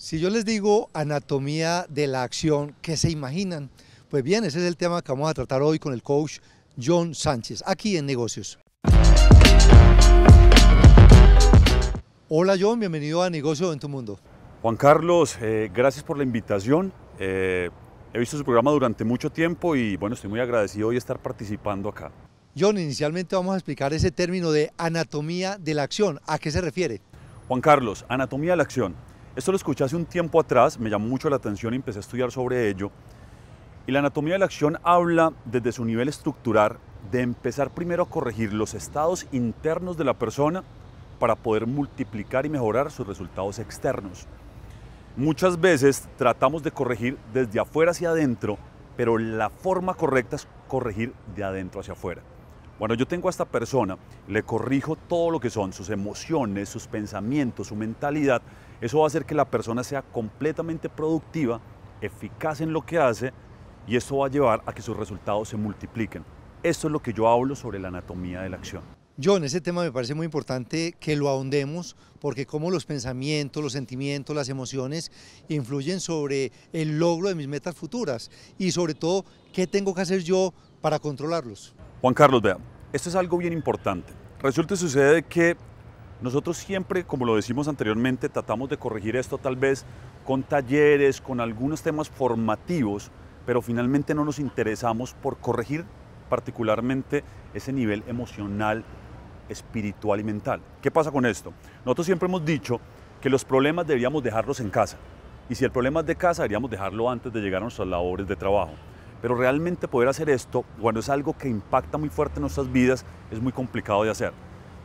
Si yo les digo anatomía de la acción, ¿qué se imaginan? Pues bien, ese es el tema que vamos a tratar hoy con el coach John Sánchez, aquí en Negocios. Hola John, bienvenido a Negocios en tu Mundo. Juan Carlos, eh, gracias por la invitación. Eh, he visto su programa durante mucho tiempo y bueno, estoy muy agradecido hoy de estar participando acá. John, inicialmente vamos a explicar ese término de anatomía de la acción. ¿A qué se refiere? Juan Carlos, anatomía de la acción esto lo escuché hace un tiempo atrás, me llamó mucho la atención y empecé a estudiar sobre ello. Y la anatomía de la acción habla desde su nivel estructural de empezar primero a corregir los estados internos de la persona para poder multiplicar y mejorar sus resultados externos. Muchas veces tratamos de corregir desde afuera hacia adentro, pero la forma correcta es corregir de adentro hacia afuera. Cuando yo tengo a esta persona, le corrijo todo lo que son sus emociones, sus pensamientos, su mentalidad, eso va a hacer que la persona sea completamente productiva, eficaz en lo que hace y eso va a llevar a que sus resultados se multipliquen. Esto es lo que yo hablo sobre la anatomía de la acción. yo en ese tema me parece muy importante que lo ahondemos porque cómo los pensamientos, los sentimientos, las emociones influyen sobre el logro de mis metas futuras y sobre todo qué tengo que hacer yo para controlarlos. Juan Carlos, vea, esto es algo bien importante. Resulta y sucede que nosotros siempre, como lo decimos anteriormente, tratamos de corregir esto tal vez con talleres, con algunos temas formativos, pero finalmente no nos interesamos por corregir particularmente ese nivel emocional, espiritual y mental. ¿Qué pasa con esto? Nosotros siempre hemos dicho que los problemas deberíamos dejarlos en casa. Y si el problema es de casa, deberíamos dejarlo antes de llegar a nuestras labores de trabajo. Pero realmente poder hacer esto, cuando es algo que impacta muy fuerte en nuestras vidas, es muy complicado de hacer.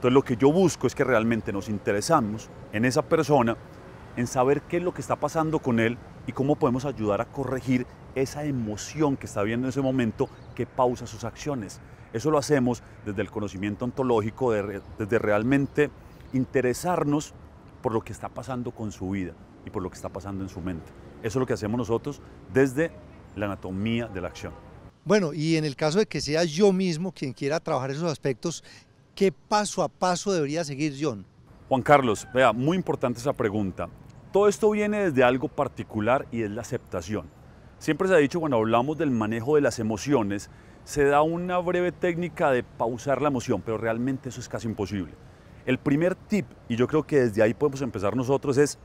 Entonces lo que yo busco es que realmente nos interesamos en esa persona, en saber qué es lo que está pasando con él y cómo podemos ayudar a corregir esa emoción que está viendo en ese momento que pausa sus acciones. Eso lo hacemos desde el conocimiento ontológico, desde realmente interesarnos por lo que está pasando con su vida y por lo que está pasando en su mente. Eso es lo que hacemos nosotros desde la anatomía de la acción. Bueno, y en el caso de que sea yo mismo quien quiera trabajar esos aspectos, ¿Qué paso a paso debería seguir John? Juan Carlos, vea, muy importante esa pregunta. Todo esto viene desde algo particular y es la aceptación. Siempre se ha dicho cuando hablamos del manejo de las emociones, se da una breve técnica de pausar la emoción, pero realmente eso es casi imposible. El primer tip, y yo creo que desde ahí podemos empezar nosotros, es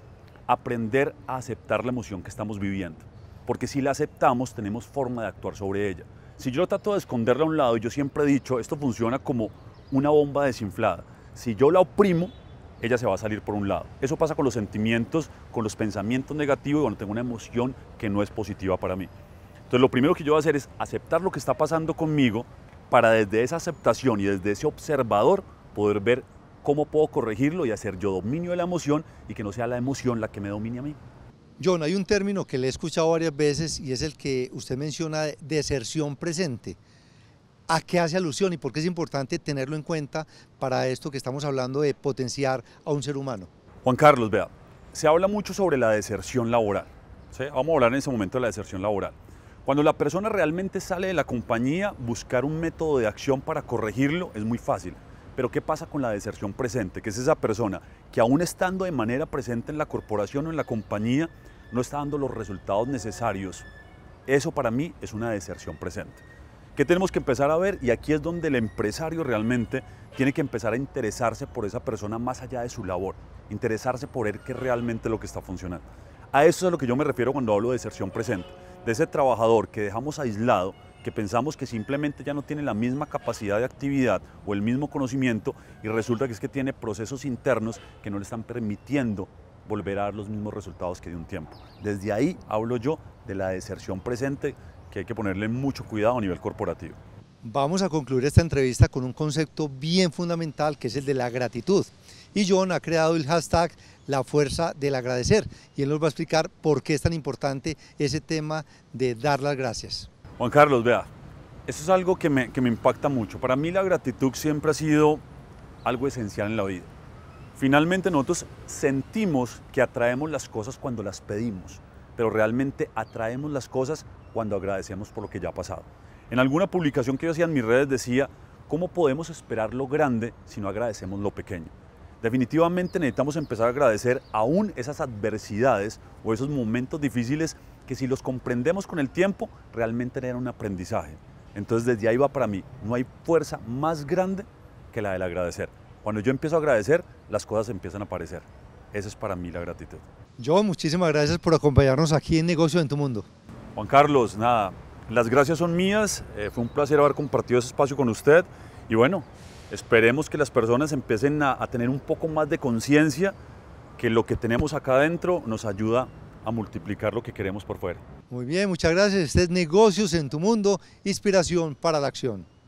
aprender a aceptar la emoción que estamos viviendo. Porque si la aceptamos, tenemos forma de actuar sobre ella. Si yo trato de esconderla a un lado, y yo siempre he dicho, esto funciona como una bomba desinflada. Si yo la oprimo, ella se va a salir por un lado. Eso pasa con los sentimientos, con los pensamientos negativos y cuando tengo una emoción que no es positiva para mí. Entonces lo primero que yo voy a hacer es aceptar lo que está pasando conmigo para desde esa aceptación y desde ese observador poder ver cómo puedo corregirlo y hacer yo dominio de la emoción y que no sea la emoción la que me domine a mí. John, hay un término que le he escuchado varias veces y es el que usted menciona, de deserción presente. ¿A qué hace alusión y por qué es importante tenerlo en cuenta para esto que estamos hablando de potenciar a un ser humano? Juan Carlos, vea, se habla mucho sobre la deserción laboral. Vamos a hablar en ese momento de la deserción laboral. Cuando la persona realmente sale de la compañía, buscar un método de acción para corregirlo es muy fácil. Pero ¿qué pasa con la deserción presente? Que es esa persona que aún estando de manera presente en la corporación o en la compañía, no está dando los resultados necesarios. Eso para mí es una deserción presente. ¿Qué tenemos que empezar a ver? Y aquí es donde el empresario realmente tiene que empezar a interesarse por esa persona más allá de su labor, interesarse por qué que realmente lo que está funcionando. A eso es a lo que yo me refiero cuando hablo de deserción presente, de ese trabajador que dejamos aislado, que pensamos que simplemente ya no tiene la misma capacidad de actividad o el mismo conocimiento y resulta que es que tiene procesos internos que no le están permitiendo volver a dar los mismos resultados que de un tiempo. Desde ahí hablo yo de la deserción presente que hay que ponerle mucho cuidado a nivel corporativo. Vamos a concluir esta entrevista con un concepto bien fundamental que es el de la gratitud. Y John ha creado el hashtag La Fuerza del Agradecer y él nos va a explicar por qué es tan importante ese tema de dar las gracias. Juan Carlos, vea, eso es algo que me, que me impacta mucho. Para mí la gratitud siempre ha sido algo esencial en la vida. Finalmente nosotros sentimos que atraemos las cosas cuando las pedimos pero realmente atraemos las cosas cuando agradecemos por lo que ya ha pasado. En alguna publicación que yo hacía en mis redes decía, ¿cómo podemos esperar lo grande si no agradecemos lo pequeño? Definitivamente necesitamos empezar a agradecer aún esas adversidades o esos momentos difíciles que si los comprendemos con el tiempo realmente eran un aprendizaje. Entonces desde ahí va para mí, no hay fuerza más grande que la del agradecer. Cuando yo empiezo a agradecer, las cosas empiezan a aparecer. Esa es para mí la gratitud. Yo, muchísimas gracias por acompañarnos aquí en Negocios en tu Mundo. Juan Carlos, nada, las gracias son mías. Eh, fue un placer haber compartido ese espacio con usted. Y bueno, esperemos que las personas empiecen a, a tener un poco más de conciencia que lo que tenemos acá adentro nos ayuda a multiplicar lo que queremos por fuera. Muy bien, muchas gracias. Este es Negocios en tu Mundo, inspiración para la acción.